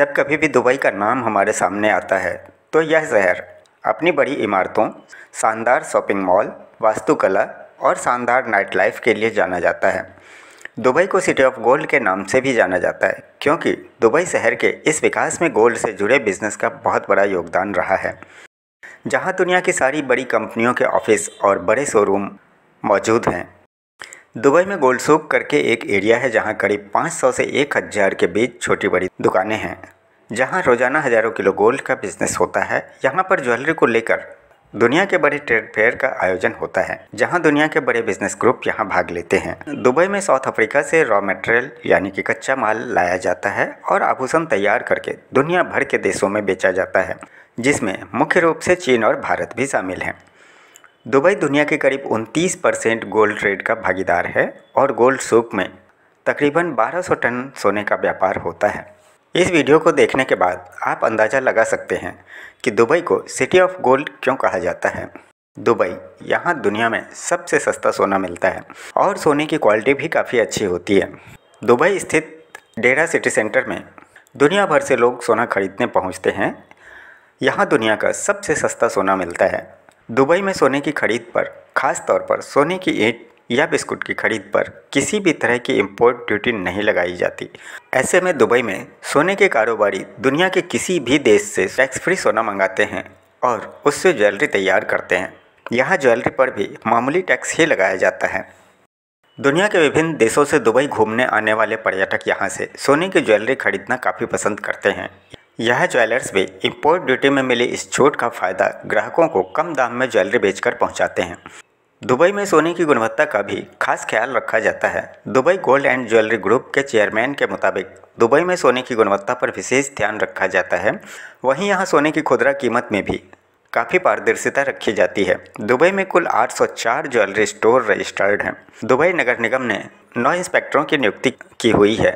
जब कभी भी दुबई का नाम हमारे सामने आता है तो यह शहर अपनी बड़ी इमारतों शानदार शॉपिंग मॉल वास्तुकला और शानदार नाइट लाइफ के लिए जाना जाता है दुबई को सिटी ऑफ गोल्ड के नाम से भी जाना जाता है क्योंकि दुबई शहर के इस विकास में गोल्ड से जुड़े बिजनेस का बहुत बड़ा योगदान रहा है जहां दुनिया की सारी बड़ी कंपनियों के ऑफिस और बड़े शोरूम मौजूद हैं दुबई में गोल्ड सूक करके एक एरिया है जहां करीब 500 से 1000 के बीच छोटी बड़ी दुकानें हैं जहां रोजाना हजारों किलो गोल्ड का बिजनेस होता है यहां पर ज्वेलरी को लेकर दुनिया के बड़े ट्रेड फेयर का आयोजन होता है जहां दुनिया के बड़े बिजनेस ग्रुप यहां भाग लेते हैं दुबई में साउथ अफ्रीका से रॉ मटेरियल यानी कि कच्चा माल लाया जाता है और आभूषण तैयार करके दुनिया भर के देशों में बेचा जाता है जिसमें मुख्य रूप से चीन और भारत भी शामिल हैं दुबई दुनिया के करीब 29 परसेंट गोल्ड ट्रेड का भागीदार है और गोल्ड सूप में तकरीबन 1200 टन सोने का व्यापार होता है इस वीडियो को देखने के बाद आप अंदाज़ा लगा सकते हैं कि दुबई को सिटी ऑफ गोल्ड क्यों कहा जाता है दुबई यहाँ दुनिया में सबसे सस्ता सोना मिलता है और सोने की क्वालिटी भी काफ़ी अच्छी होती है दुबई स्थित डेरा सिटी सेंटर में दुनिया भर से लोग सोना खरीदने पहुँचते हैं यहाँ दुनिया का सबसे सस्ता सोना मिलता है दुबई में सोने की खरीद पर खास तौर पर सोने की ईंट या बिस्कुट की खरीद पर किसी भी तरह की इंपोर्ट ड्यूटी नहीं लगाई जाती ऐसे में दुबई में सोने के कारोबारी दुनिया के किसी भी देश से टैक्स फ्री सोना मंगाते हैं और उससे ज्वेलरी तैयार करते हैं यहाँ ज्वेलरी पर भी मामूली टैक्स ही लगाया जाता है दुनिया के विभिन्न देशों से दुबई घूमने आने वाले पर्यटक यहाँ से सोने की ज्वेलरी खरीदना काफ़ी पसंद करते हैं यह ज्वेलर्स भी इम्पोर्ट ड्यूटी में मिली इस छूट का फायदा ग्राहकों को कम दाम में ज्वेलरी बेचकर पहुंचाते हैं दुबई में सोने की गुणवत्ता का भी खास ख्याल रखा जाता है Dubai gold and jewellery group के चेयरमैन के मुताबिक दुबई में सोने की गुणवत्ता पर विशेष ध्यान रखा जाता है वहीं यहाँ सोने की खुदरा कीमत में भी काफ़ी पारदर्शिता रखी जाती है दुबई में कुल 804 ज्वेलरी स्टोर रजिस्टर्ड हैं दुबई नगर निगम ने नौ इंस्पेक्टरों की नियुक्ति की हुई है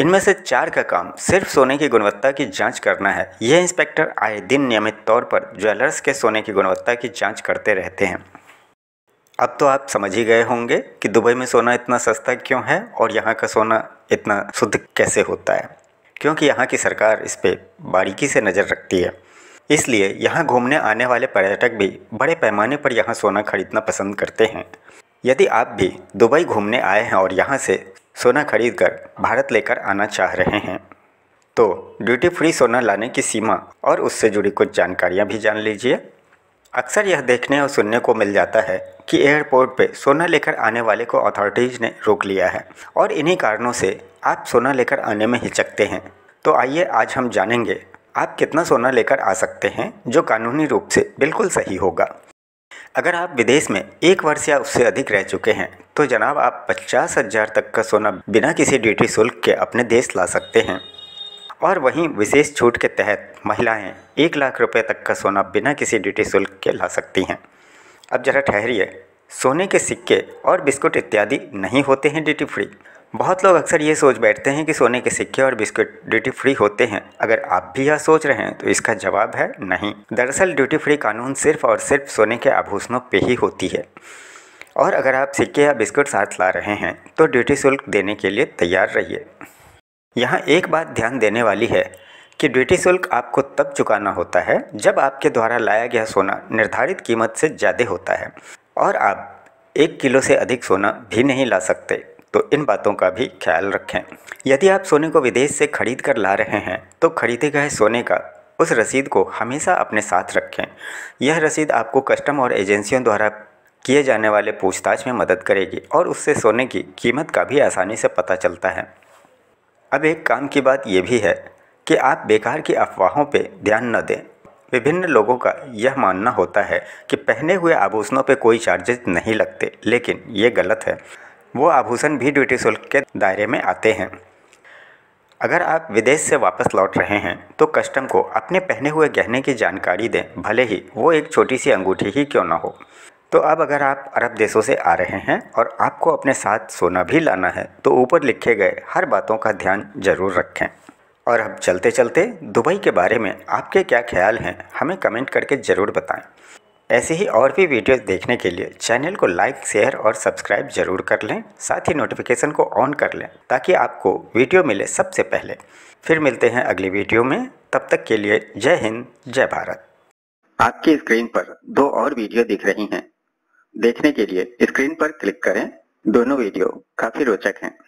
इनमें से चार का काम सिर्फ सोने की गुणवत्ता की जांच करना है ये इंस्पेक्टर आए दिन नियमित तौर पर ज्वेलर्स के सोने की गुणवत्ता की जांच करते रहते हैं अब तो आप समझ ही गए होंगे कि दुबई में सोना इतना सस्ता क्यों है और यहाँ का सोना इतना शुद्ध कैसे होता है क्योंकि यहाँ की सरकार इस पर बारीकी से नज़र रखती है इसलिए यहाँ घूमने आने वाले पर्यटक भी बड़े पैमाने पर यहाँ सोना खरीदना पसंद करते हैं यदि आप भी दुबई घूमने आए हैं और यहाँ से सोना खरीदकर भारत लेकर आना चाह रहे हैं तो ड्यूटी फ्री सोना लाने की सीमा और उससे जुड़ी कुछ जानकारियाँ भी जान लीजिए अक्सर यह देखने और सुनने को मिल जाता है कि एयरपोर्ट पे सोना लेकर आने वाले को अथॉरिटीज़ ने रोक लिया है और इन्हीं कारणों से आप सोना लेकर आने में हिचकते हैं तो आइए आज हम जानेंगे आप कितना सोना लेकर आ सकते हैं जो कानूनी रूप से बिल्कुल सही होगा अगर आप विदेश में एक वर्ष या उससे अधिक रह चुके हैं तो जनाब आप पचास हजार तक का सोना बिना किसी ड्यूटी शुल्क के अपने देश ला सकते हैं और वहीं विशेष छूट के तहत महिलाएं एक लाख रुपए तक का सोना बिना किसी ड्यूटी शुल्क के ला सकती हैं अब जरा ठहरिए सोने के सिक्के और बिस्कुट इत्यादि नहीं होते हैं ड्यूटी फ्री बहुत लोग अक्सर ये सोच बैठते हैं कि सोने के सिक्के और बिस्किट ड्यूटी फ्री होते हैं अगर आप भी यह सोच रहे हैं तो इसका जवाब है नहीं दरअसल ड्यूटी फ्री कानून सिर्फ और सिर्फ सोने के आभूषणों पे ही होती है और अगर आप सिक्के या बिस्कुट साथ ला रहे हैं तो ड्यूटी शुल्क देने के लिए तैयार रहिए यहाँ एक बात ध्यान देने वाली है कि ड्यूटी शुल्क आपको तब चुकाना होता है जब आपके द्वारा लाया गया सोना निर्धारित कीमत से ज़्यादा होता है और आप एक किलो से अधिक सोना भी नहीं ला सकते तो इन बातों का भी ख्याल रखें यदि आप सोने को विदेश से खरीद कर ला रहे हैं तो खरीदे गए सोने का उस रसीद को हमेशा अपने साथ रखें यह रसीद आपको कस्टम और एजेंसियों द्वारा किए जाने वाले पूछताछ में मदद करेगी और उससे सोने की कीमत का भी आसानी से पता चलता है अब एक काम की बात यह भी है कि आप बेकार की अफवाहों पर ध्यान न दें विभिन्न लोगों का यह मानना होता है कि पहने हुए आभूषणों पर कोई चार्जेज नहीं लगते लेकिन ये गलत है वो आभूषण भी ड्यूटी शुल्क के दायरे में आते हैं अगर आप विदेश से वापस लौट रहे हैं तो कस्टम को अपने पहने हुए गहने की जानकारी दें भले ही वो एक छोटी सी अंगूठी ही क्यों ना हो तो अब अगर आप अरब देशों से आ रहे हैं और आपको अपने साथ सोना भी लाना है तो ऊपर लिखे गए हर बातों का ध्यान जरूर रखें और अब चलते चलते दुबई के बारे में आपके क्या ख्याल हैं हमें कमेंट करके ज़रूर बताएं ऐसे ही और भी वीडियोस देखने के लिए चैनल को लाइक शेयर और सब्सक्राइब जरूर कर लें साथ ही नोटिफिकेशन को ऑन कर लें ताकि आपको वीडियो मिले सबसे पहले फिर मिलते हैं अगली वीडियो में तब तक के लिए जय हिंद जय भारत आपकी स्क्रीन पर दो और वीडियो दिख रही हैं देखने के लिए स्क्रीन पर क्लिक करें दोनों वीडियो काफी रोचक हैं